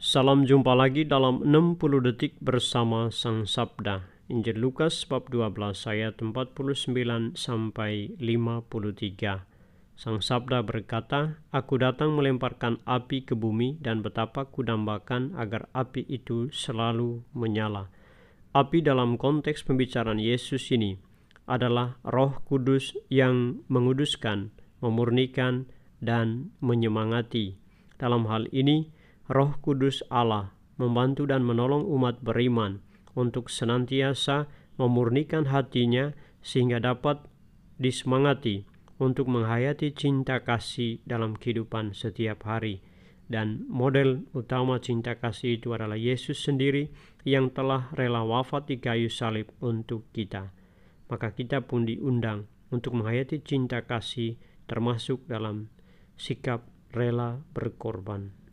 Salam jumpa lagi dalam 60 detik bersama Sang Sabda. Injil Lukas bab 12 ayat 49 sampai 53. Sang Sabda berkata, Aku datang melemparkan api ke bumi dan betapa kudambakan agar api itu selalu menyala. Api dalam konteks pembicaraan Yesus ini adalah roh kudus yang menguduskan, memurnikan, dan menyemangati. Dalam hal ini, Roh Kudus Allah membantu dan menolong umat beriman untuk senantiasa memurnikan hatinya sehingga dapat disemangati untuk menghayati cinta kasih dalam kehidupan setiap hari. Dan model utama cinta kasih itu adalah Yesus sendiri yang telah rela wafat di kayu salib untuk kita. Maka kita pun diundang untuk menghayati cinta kasih termasuk dalam sikap rela berkorban.